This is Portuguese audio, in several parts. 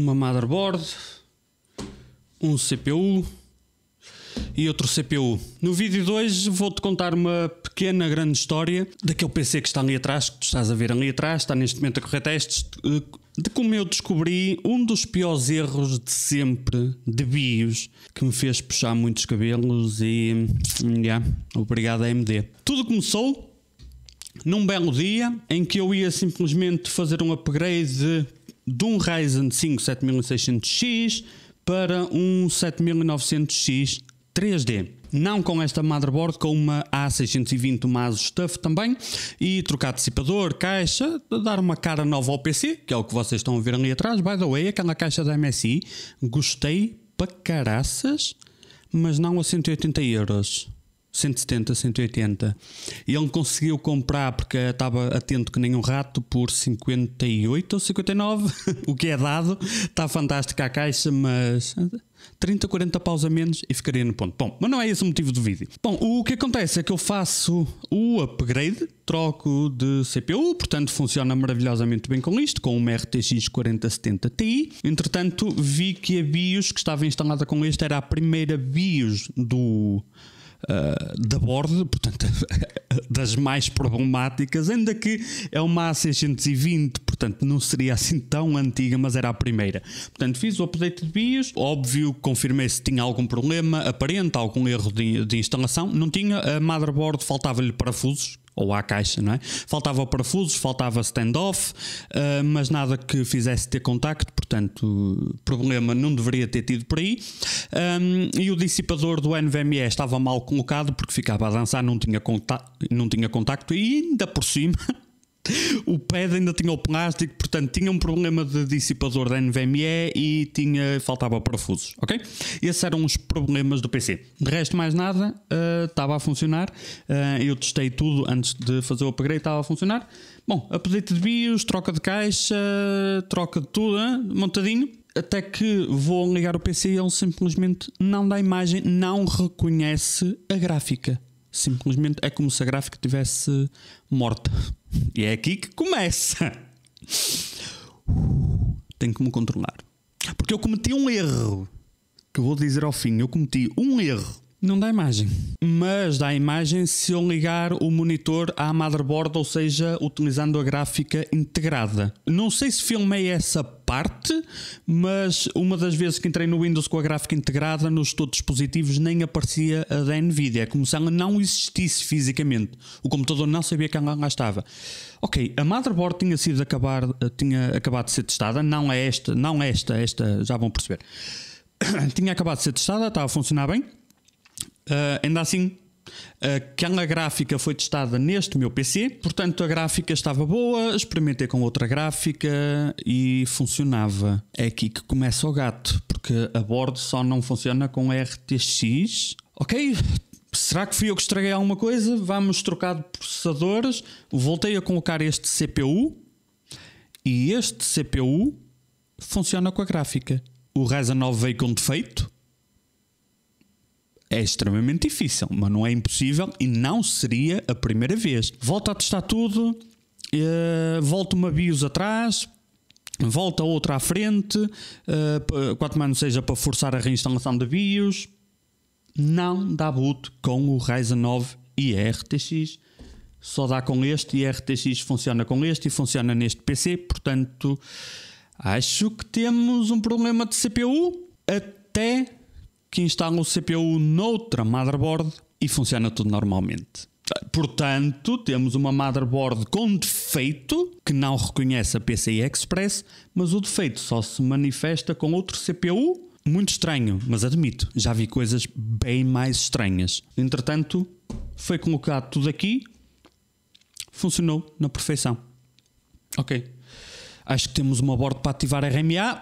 uma motherboard, um CPU e outro CPU. No vídeo de hoje vou-te contar uma pequena grande história daquele PC que está ali atrás, que tu estás a ver ali atrás, está neste momento a correr testes, eh, de como eu descobri um dos piores erros de sempre de BIOS que me fez puxar muitos cabelos e. Yeah, hum, obrigado AMD. Tudo começou num belo dia em que eu ia simplesmente fazer um upgrade de um Ryzen 5 7600X para um 7900X 3D. Não com esta motherboard, com uma A620 uma Stuff também e trocar dissipador, caixa, dar uma cara nova ao PC, que é o que vocês estão a ver ali atrás. By the way, aquela caixa da MSI, gostei para caraças, mas não a 180 euros. 170, 180. E ele conseguiu comprar, porque estava atento que nem um rato, por 58 ou 59, o que é dado. Está fantástica a caixa, mas 30, 40 paus a menos e ficaria no ponto. Bom, mas não é esse o motivo do vídeo. Bom, o que acontece é que eu faço o upgrade, troco de CPU, portanto funciona maravilhosamente bem com isto, com uma RTX 4070 Ti. Entretanto, vi que a BIOS que estava instalada com este era a primeira BIOS do eh, da borda, portanto, das mais problemáticas, ainda que é uma A620, portanto, não seria assim tão antiga, mas era a primeira. Portanto, fiz o update de BIOS, óbvio, confirmei se tinha algum problema aparente, algum erro de, de instalação. Não tinha, a motherboard faltava-lhe parafusos, ou à caixa, não é? Faltava parafusos, faltava standoff, off, eh, mas nada que fizesse ter contacto, portanto, problema não deveria ter tido por aí. Eh, e o dissipador do NVMe estava mal colocado porque ficava a dançar, não tinha, conta não tinha contacto e ainda por cima o pad ainda tinha o plástico, portanto tinha um problema de dissipador da NVMe e tinha, faltava parafusos, ok? Esses eram os problemas do PC. De resto, mais nada, uh, estava a funcionar. Uh, eu testei tudo antes de fazer o upgrade, estava a funcionar. Bom, update de BIOS, troca de caixa, troca de tudo, hein? montadinho até que vou ligar o PC e ele simplesmente não dá imagem, não reconhece a gráfica. Simplesmente é como se a gráfica tivesse morta. E é aqui que começa. Tenho que me controlar. Porque eu cometi um erro. Que vou dizer ao fim. Eu cometi um erro. Não dá imagem. Mas dá imagem se eu ligar o monitor à motherboard, ou seja, utilizando a gráfica integrada. Não sei se filmei essa parte, mas uma das vezes que entrei no Windows com a gráfica integrada nos todos dispositivos nem aparecia a da Nvidia, como se ela não existisse fisicamente. O computador não sabia que ela lá estava. Ok, a motherboard tinha sido acabar, tinha acabado de ser testada, não é esta, não é esta, é esta já vão perceber. tinha acabado de ser testada, estava a funcionar bem. Uh, ainda assim, Aquela gráfica foi testada neste meu PC, portanto a gráfica estava boa, experimentei com outra gráfica e funcionava. É aqui que começa o gato, porque a bordo só não funciona com RTX. Ok, será que fui eu que estraguei alguma coisa? Vamos trocar de processadores. Voltei a colocar este CPU e este CPU funciona com a gráfica. O Ryzen 9 veio com defeito, é extremamente difícil, mas não é impossível e não seria a primeira vez. Volta a testar tudo, uh, eh, volta uma BIOS atrás, volta outra à frente, uh, eh, quanto mais não seja para forçar a reinstalação da BIOS. Não dá boot com o Ryzen 9 e a RTX. Só dá com este e a RTX funciona com este e funciona neste PC, portanto acho que temos um problema de CPU até que instala o CPU noutra motherboard e funciona tudo normalmente. Portanto, temos uma motherboard com defeito que não reconhece a PCI Express, mas o defeito só se manifesta com outro CPU. Muito estranho, mas admito, já vi coisas bem mais estranhas. Entretanto, foi colocado tudo aqui, funcionou na perfeição. Ok. Acho que temos uma board para ativar RMA.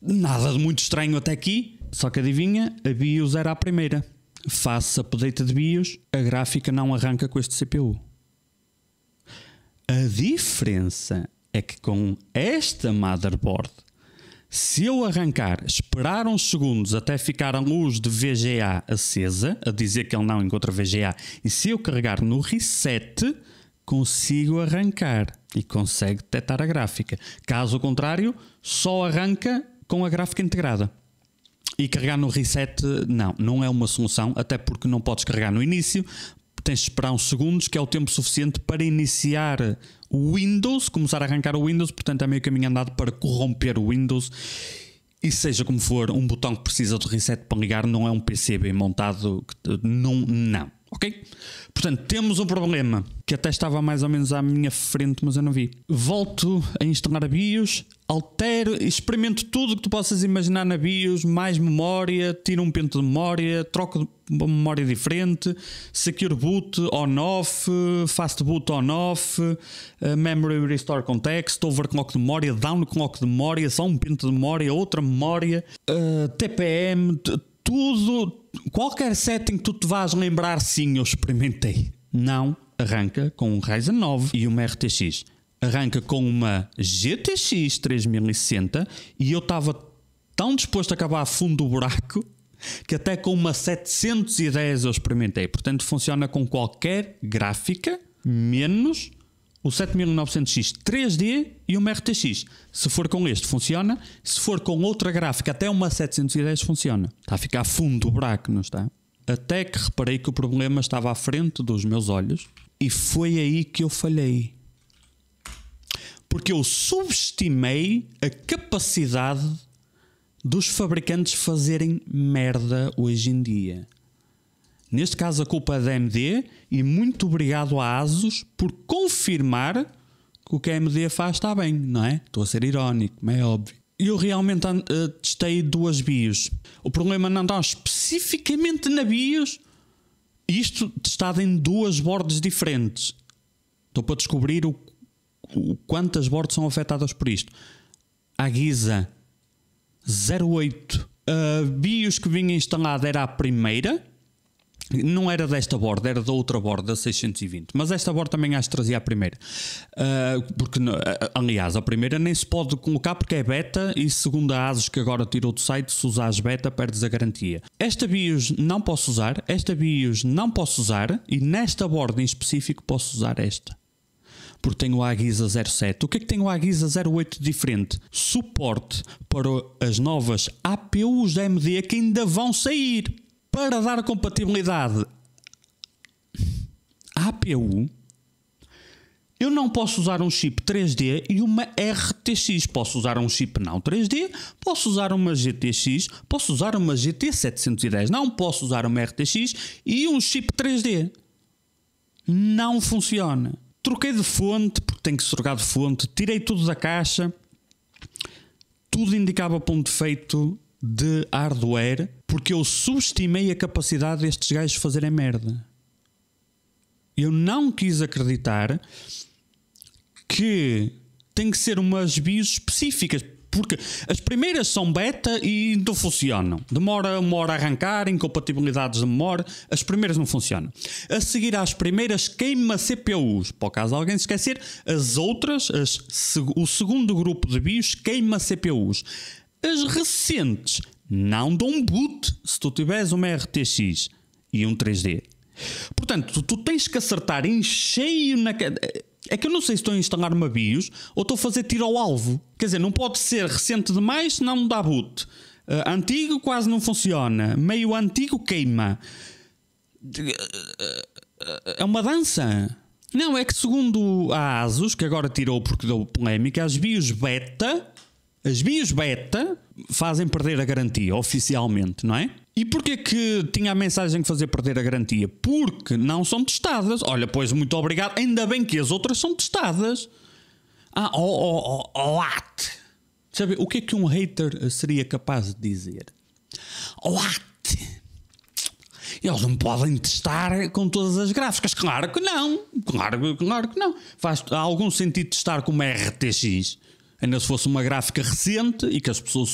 Nada de muito estranho até aqui. Só que adivinha, a BIOS era a primeira. Face update de BIOS, a gráfica não arranca com este CPU. A diferença é que com esta motherboard, se eu arrancar, esperar uns segundos até ficar a luz de VGA acesa, a dizer que ele não encontra VGA, e se eu carregar no reset, consigo arrancar e consegue detectar a gráfica. Caso contrário, só arranca com a gráfica integrada e carregar no reset, não, não é uma solução, até porque não podes carregar no início, tens de esperar uns segundos, que é o tempo suficiente para iniciar o Windows, começar a arrancar o Windows, portanto é meio caminho andado para corromper o Windows. E seja como for, um botão que precisa de reset para ligar não é um PC bem montado, não, não. Ok? Portanto, temos um problema que até estava mais ou menos à minha frente, mas eu não vi. Volto a instalar a BIOS, altero, experimento tudo o que tu possas imaginar na BIOS, mais memória, tiro um pente de memória, troco de memória diferente, secure boot on-off, fast boot on-off, eh, memory restore context, overclock de memória, downclock de memória, só um pente de memória, outra memória, uh, eh, TPM, tudo, qualquer setting que tu te vás lembrar, sim, eu experimentei. Não arranca com um Ryzen 9 e uma RTX. Arranca com uma GTX 3060 e eu estava tão disposto a acabar a fundo do buraco que até com uma 710 eu experimentei. Portanto, funciona com qualquer gráfica, menos o 7900X 3D e uma RTX. Se for com este, funciona. Se for com outra gráfica, até uma 710 funciona. Está a ficar fundo o buraco, não está? Até que reparei que o problema estava à frente dos meus olhos e foi aí que eu falhei. Porque eu subestimei a capacidade dos fabricantes fazerem merda hoje em dia. Neste caso, a culpa é da AMD e muito obrigado à ASUS por confirmar que o que a AMD faz está bem, não é? Estou a ser irónico, mas é óbvio. Eu realmente uh, testei duas BIOS. O problema é não está especificamente na BIOS, isto testado em duas bordas diferentes. Estou para descobrir o, o quantas bordas são afetadas por isto. A Guisa 08. A BIOS que vinha instalada era a primeira não era desta borda, era da outra borda, 620. Mas esta borda também acho que trazia a primeira. Uh, porque, ah, aliás, a primeira nem se pode colocar porque é beta e, segundo a ASUS, que agora tirou do site, se usares beta, perdes a garantia. Esta BIOS não posso usar, esta BIOS não posso usar e nesta borda em específico posso usar esta. Porque tenho a AGISA 07. O que é que tem o AGISA 08 de diferente? Suporte para as novas APUs da AMD que ainda vão sair para dar compatibilidade à APU, eu não posso usar um chip 3D e uma RTX. Posso usar um chip não 3D, posso usar uma GTX, posso usar uma GT 710, não posso usar uma RTX e um chip 3D. Não funciona. Troquei de fonte, porque tem que se trocar de fonte, tirei tudo da caixa, tudo indicava para um defeito de hardware porque eu subestimei a capacidade destes gajos fazerem merda. Eu não quis acreditar que tem que ser umas bios específicas. Porque as primeiras são beta e não funcionam. Demora uma hora a arrancar, incompatibilidades de memória. As primeiras não funcionam. A seguir às primeiras queima CPUs. Por caso alguém se esquecer, as outras, as, o segundo grupo de bios queima CPUs. As recentes não dão boot se tu tiveres uma RTX e um 3D. Portanto, tu, tu tens que acertar em cheio na. É que eu não sei se estou a instalar uma BIOS ou estou a fazer tiro ao alvo. Quer dizer, não pode ser recente demais, não dá boot. Uh, antigo quase não funciona. Meio antigo queima. É uma dança. Não, é que segundo a Asus, que agora tirou porque deu polémica, as BIOS beta as BIOS beta fazem perder a garantia, oficialmente, não é? E porquê que tinha a mensagem que fazer perder a garantia? Porque não são testadas. Olha, pois, muito obrigado. Ainda bem que as outras são testadas. Ah, oh, oh, oh, oh what? Sabe, o que é que um hater seria capaz de dizer? What? Eles não podem testar com todas as gráficas. Claro que não. Claro, claro que não. Faz algum sentido testar com uma RTX? ainda se fosse uma gráfica recente e que as pessoas,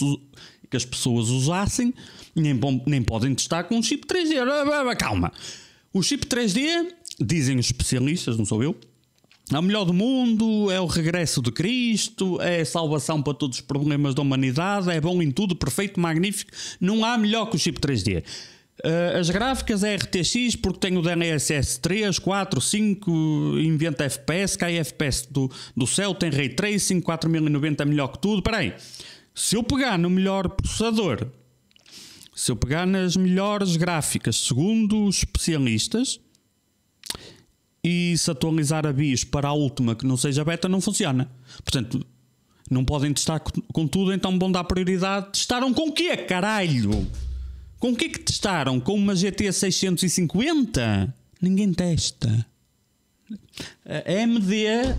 que as pessoas usassem, nem, nem podem testar com um chip 3D. Calma. O chip 3D, dizem os especialistas, não sou eu, é o melhor do mundo, é o regresso de Cristo, é a salvação para todos os problemas da humanidade, é bom em tudo, perfeito, magnífico. Não há melhor que o chip 3D. Uh, as gráficas é RTX porque tem o DNSS 3, 4, 5, inventa FPS, cai FPS do, do céu, tem Ray Tracing, 4090 é melhor que tudo. Espera aí, se eu pegar no melhor processador, se eu pegar nas melhores gráficas, segundo os especialistas, e se atualizar a BIOS para a última que não seja beta, não funciona. Portanto, não podem testar com tudo, então vão dar prioridade. Testaram com o quê, caralho? Com o que é que testaram? Com uma GT 650? Ninguém testa. A AMD eh,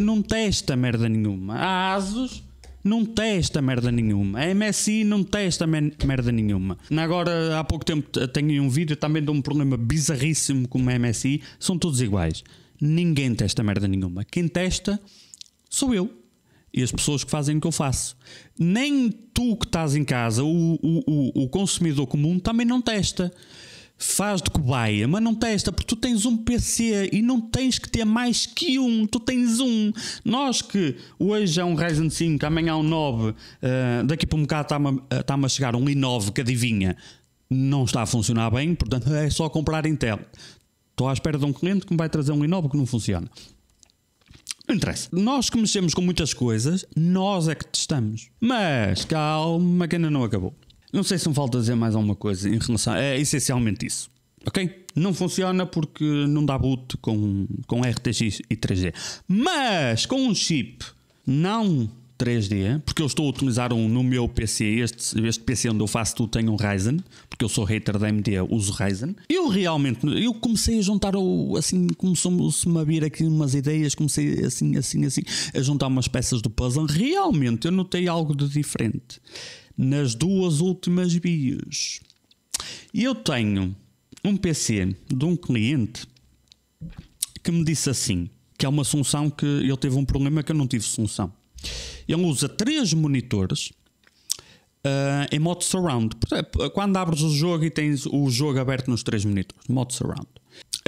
não testa merda nenhuma. A ASUS não testa merda nenhuma. A MSI não testa merda nenhuma. Agora, há pouco tempo, tenho um vídeo também de um problema bizarríssimo com a MSI. São todos iguais. Ninguém testa merda nenhuma. Quem testa sou eu e as pessoas que fazem o que eu faço. Nem tu que estás em casa, o, o, o consumidor comum, também não testa. Faz de cobaia, mas não testa, porque tu tens um PC e não tens que ter mais que um, tu tens um. Nós que hoje é um Ryzen 5, amanhã é um 9, uh, eh, daqui para um bocado está-me a eh, chegar um i9 que adivinha, não está a funcionar bem, portanto é só comprar Intel. Estou à espera de um cliente que me vai trazer um i9 que não funciona. Não interessa. Nós que mexemos com muitas coisas, nós é que testamos. Mas calma, que ainda não acabou. Não sei se me falta dizer mais alguma coisa em relação. É essencialmente isso. Ok? Não funciona porque não dá boot com, com RTX e 3G. Mas com um chip não 3D, porque eu estou a utilizar um no meu PC, este, este PC onde eu faço tudo tem um Ryzen, porque eu sou hater da AMD, uso Ryzen. Eu realmente, eu comecei a juntar, o, assim, começou-me a vir aqui umas ideias, comecei assim, assim, assim, a juntar umas peças do puzzle. Realmente, eu notei algo de diferente nas duas últimas bios. Eu tenho um PC de um cliente que me disse assim, que é uma solução que ele teve um problema que eu não tive solução. Ele usa três monitores uh, em modo surround. É, quando abres o jogo e tens o jogo aberto nos três monitores, modo surround.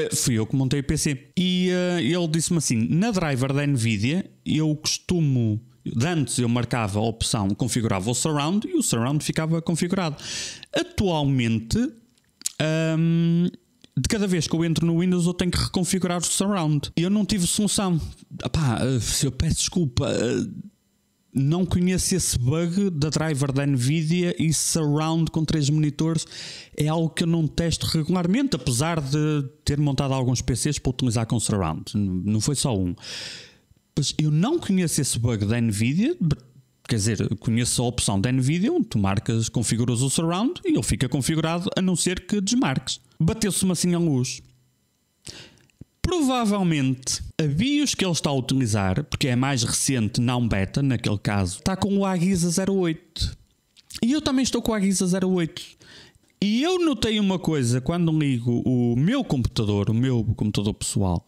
Uh, fui eu que montei o PC. E uh, ele disse-me assim: na driver da Nvidia, eu costumo. Antes eu marcava a opção, configurava o surround e o surround ficava configurado. Atualmente, um, de cada vez que eu entro no Windows eu tenho que reconfigurar o surround. E eu não tive solução. Epá, eu peço desculpa, não conheço esse bug da driver da Nvidia e surround com três monitores é algo que eu não testo regularmente, apesar de ter montado alguns PCs para utilizar com surround, não foi só um. Mas eu não conheço esse bug da Nvidia, quer dizer, conheço a opção da Nvidia onde tu marcas, configuras o surround e ele fica configurado a não ser que desmarques. Bateu-se-me assim a luz. Provavelmente a BIOS que ele está a utilizar, porque é mais recente, não beta, naquele caso, está com o AGISA 08. E eu também estou com o AGISA 08. E eu notei uma coisa quando ligo o meu computador, o meu computador pessoal,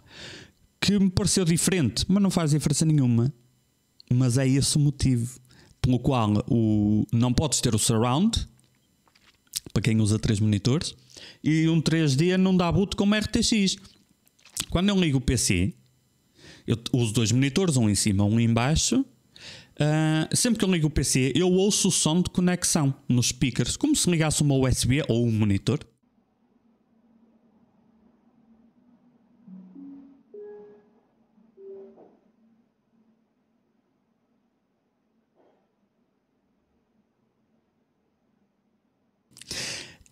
que me pareceu diferente, mas não faz diferença nenhuma. Mas é esse o motivo pelo qual o, não podes ter o surround, para quem usa três monitores, e um 3D não dá boot como RTX. Quando eu ligo o PC, eu uso dois monitores, um em cima, um em baixo. Uh, sempre que eu ligo o PC, eu ouço o som de conexão nos speakers, como se ligasse uma USB ou um monitor.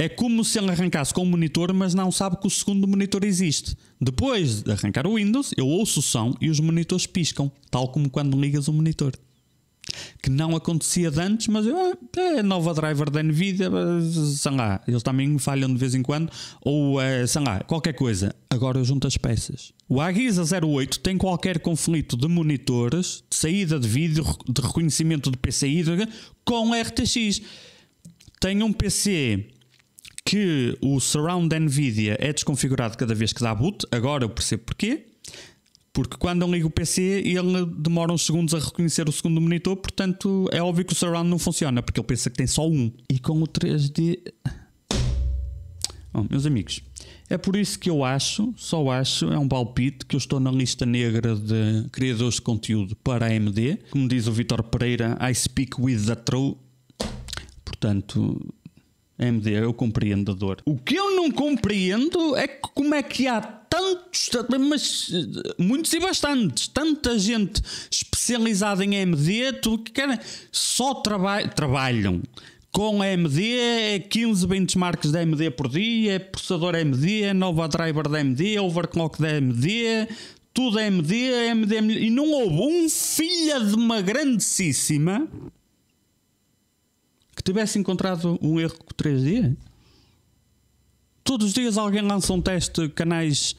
É como se ele arrancasse com o monitor, mas não sabe que o segundo monitor existe. Depois de arrancar o Windows, eu ouço o som e os monitores piscam, tal como quando ligas o monitor. Que não acontecia de antes, mas eu, ah, é nova driver da Nvidia, sei lá, eles também falham de vez em quando, ou é, sei lá, qualquer coisa. Agora eu junto as peças. O Agisa 08 tem qualquer conflito de monitores, de saída de vídeo, de reconhecimento de PCI, com RTX. Tem um PC que o surround da Nvidia é desconfigurado cada vez que dá boot, agora eu percebo porquê. Porque quando eu ligo o PC, ele demora uns segundos a reconhecer o segundo monitor, portanto é óbvio que o surround não funciona, porque ele pensa que tem só um. E com o 3D. Bom, meus amigos, é por isso que eu acho, só acho, é um palpite que eu estou na lista negra de criadores de conteúdo para a AMD. Como diz o Vitor Pereira, I speak with the true. Portanto, AMD, eu compreendo a dor. O que eu não compreendo é como é que há tantos, mas muitos e bastantes, tanta gente especializada em AMD, tudo que querem, só traba trabalham com AMD, 15 é benchmarks da AMD por dia, é processador AMD, é nova driver da AMD, overclock da AMD, tudo AMD, AMD e não houve um filha de uma grandíssima que tivesse encontrado um erro com 3D? Todos os dias alguém lança um teste, canais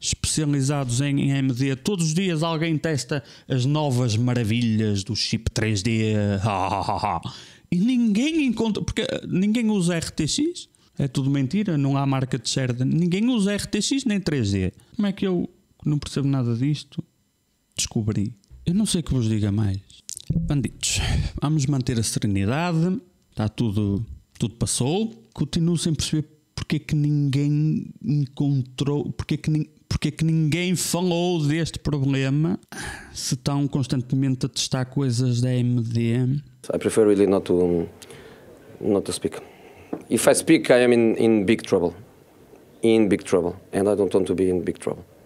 especializados em AMD. Todos os dias alguém testa as novas maravilhas do chip 3D. e ninguém encontra, porque ninguém usa RTX. É tudo mentira, não há marca de share. Ninguém usa RTX nem 3D. Como é que eu não percebo nada disto? Descobri. Eu não sei que vos diga mais. Bandidos, vamos manter a serenidade, está tudo, tudo passou. Continuo sem perceber porque é que ninguém encontrou, porque é que, porque é que ninguém falou deste problema se estão constantemente a testar coisas da AMD. I prefer really not to, not to speak. If I speak, I am in, in big trouble. In big trouble. And I don't want to be in big trouble.